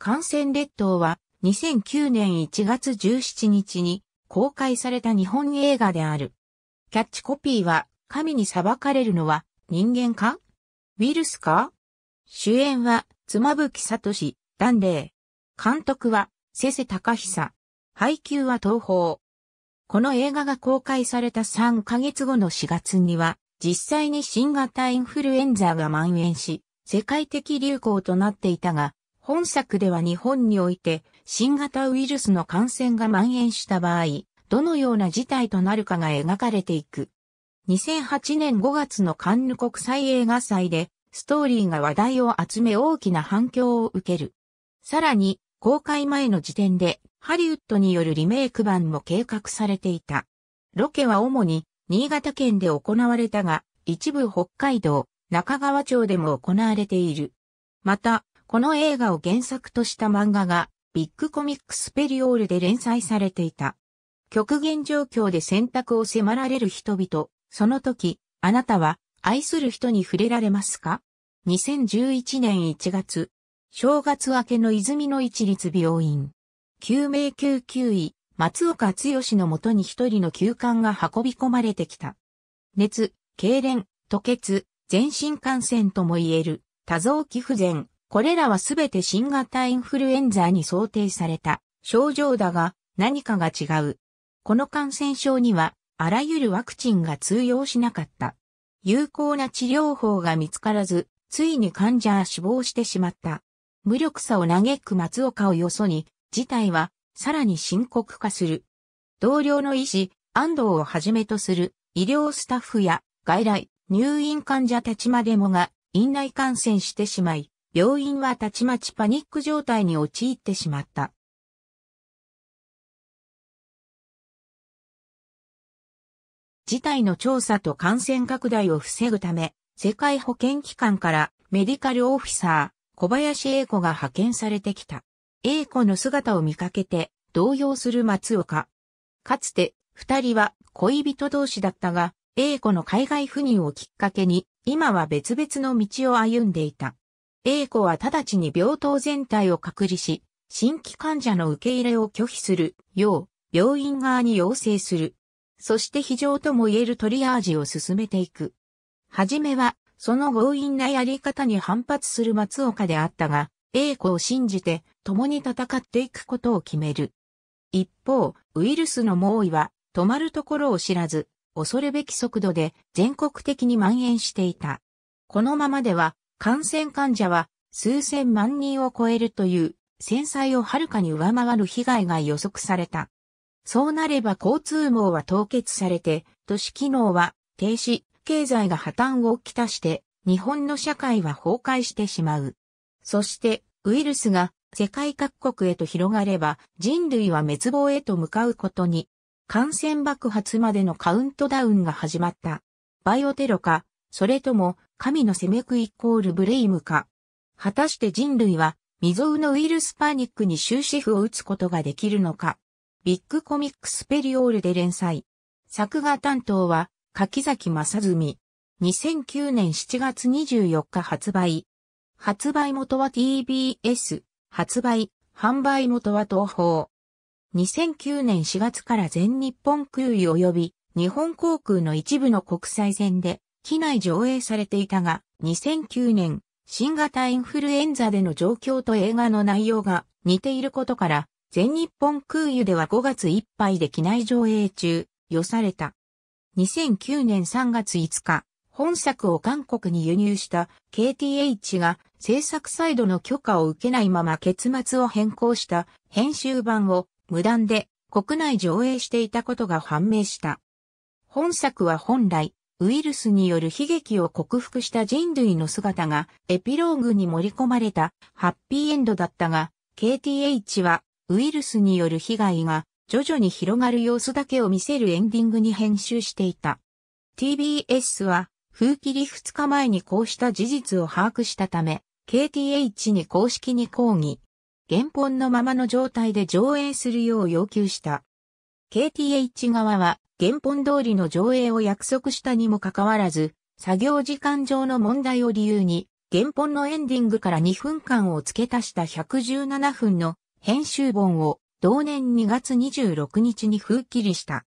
感染列島は2009年1月17日に公開された日本映画である。キャッチコピーは神に裁かれるのは人間かウイルスか主演は妻夫木聡、段麗。監督は瀬瀬隆久。配給は東宝。この映画が公開された3ヶ月後の4月には実際に新型インフルエンザが蔓延し、世界的流行となっていたが、本作では日本において新型ウイルスの感染が蔓延した場合、どのような事態となるかが描かれていく。2008年5月のカンヌ国際映画祭でストーリーが話題を集め大きな反響を受ける。さらに公開前の時点でハリウッドによるリメイク版も計画されていた。ロケは主に新潟県で行われたが、一部北海道、中川町でも行われている。また、この映画を原作とした漫画がビッグコミックスペリオールで連載されていた。極限状況で選択を迫られる人々、その時、あなたは愛する人に触れられますか ?2011 年1月、正月明けの泉の一律病院。救命救急医、松岡剛のもとに一人の休館が運び込まれてきた。熱、痙攣、吐血、全身感染とも言える、多臓器不全、これらはすべて新型インフルエンザに想定された症状だが何かが違う。この感染症にはあらゆるワクチンが通用しなかった。有効な治療法が見つからず、ついに患者は死亡してしまった。無力さを嘆く松岡をよそに、事態はさらに深刻化する。同僚の医師、安藤をはじめとする医療スタッフや外来、入院患者たちまでもが院内感染してしまい、病院はたちまちパニック状態に陥ってしまった。事態の調査と感染拡大を防ぐため、世界保健機関からメディカルオフィサー、小林英子が派遣されてきた。英子の姿を見かけて、動揺する松岡。かつて、二人は恋人同士だったが、英子の海外赴任をきっかけに、今は別々の道を歩んでいた。A 子は直ちに病棟全体を隔離し、新規患者の受け入れを拒否するよう、病院側に要請する。そして非常とも言えるトリアージを進めていく。はじめは、その強引なやり方に反発する松岡であったが、A 子を信じて共に戦っていくことを決める。一方、ウイルスの猛威は止まるところを知らず、恐るべき速度で全国的に蔓延していた。このままでは感染患者は数千万人を超えるという戦災をはるかに上回る被害が予測された。そうなれば交通網は凍結されて、都市機能は停止、経済が破綻をきたして、日本の社会は崩壊してしまう。そして、ウイルスが世界各国へと広がれば、人類は滅亡へと向かうことに、感染爆発までのカウントダウンが始まった。バイオテロか、それとも神のせめくイコールブレイムか。果たして人類は未曾有のウイルスパニックに終止符を打つことができるのか。ビッグコミックスペリオールで連載。作画担当は柿崎正純。2009年7月24日発売。発売元は TBS。発売、販売元は東宝。2009年4月から全日本空輸及び日本航空の一部の国際線で機内上映されていたが、2009年、新型インフルエンザでの状況と映画の内容が似ていることから、全日本空輸では5月いっぱいで機内上映中、予された。2009年3月5日、本作を韓国に輸入した KTH が制作サイドの許可を受けないまま結末を変更した編集版を無断で国内上映していたことが判明した。本作は本来ウイルスによる悲劇を克服した人類の姿がエピローグに盛り込まれたハッピーエンドだったが、KTH はウイルスによる被害が徐々に広がる様子だけを見せるエンディングに編集していた。TBS は風切り2日前にこうした事実を把握したため、KTH に公式に抗議。原本のままの状態で上映するよう要求した。KTH 側は原本通りの上映を約束したにもかかわらず、作業時間上の問題を理由に、原本のエンディングから2分間を付け足した117分の編集本を同年2月26日に封切りした。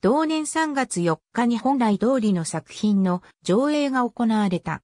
同年3月4日に本来通りの作品の上映が行われた。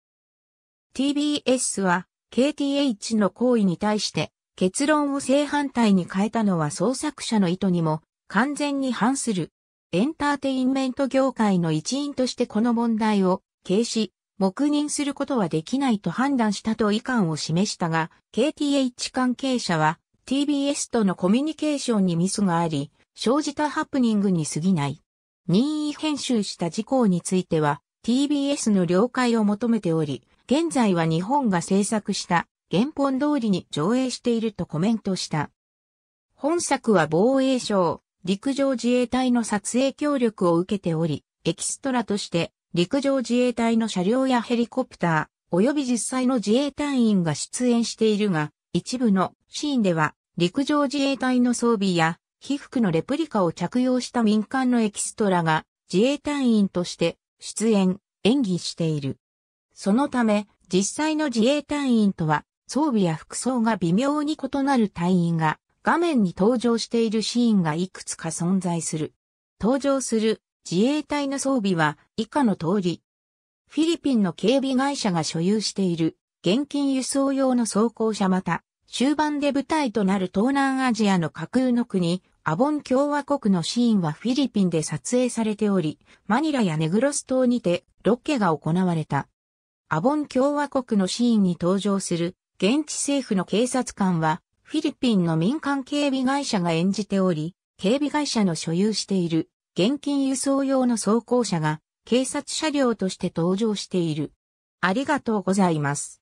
TBS は KTH の行為に対して結論を正反対に変えたのは創作者の意図にも完全に反する。エンターテインメント業界の一員としてこの問題を軽視、黙認することはできないと判断したと遺憾を示したが、KTH 関係者は TBS とのコミュニケーションにミスがあり、生じたハプニングに過ぎない。任意編集した事項については TBS の了解を求めており、現在は日本が制作した原本通りに上映しているとコメントした。本作は防衛省、陸上自衛隊の撮影協力を受けており、エキストラとして陸上自衛隊の車両やヘリコプター、及び実際の自衛隊員が出演しているが、一部のシーンでは陸上自衛隊の装備や被服のレプリカを着用した民間のエキストラが自衛隊員として出演、演技している。そのため、実際の自衛隊員とは装備や服装が微妙に異なる隊員が画面に登場しているシーンがいくつか存在する。登場する自衛隊の装備は以下の通り。フィリピンの警備会社が所有している現金輸送用の装甲車また、終盤で舞台となる東南アジアの架空の国、アボン共和国のシーンはフィリピンで撮影されており、マニラやネグロス島にてロッケが行われた。アボン共和国のシーンに登場する現地政府の警察官はフィリピンの民間警備会社が演じており、警備会社の所有している現金輸送用の装甲車が警察車両として登場している。ありがとうございます。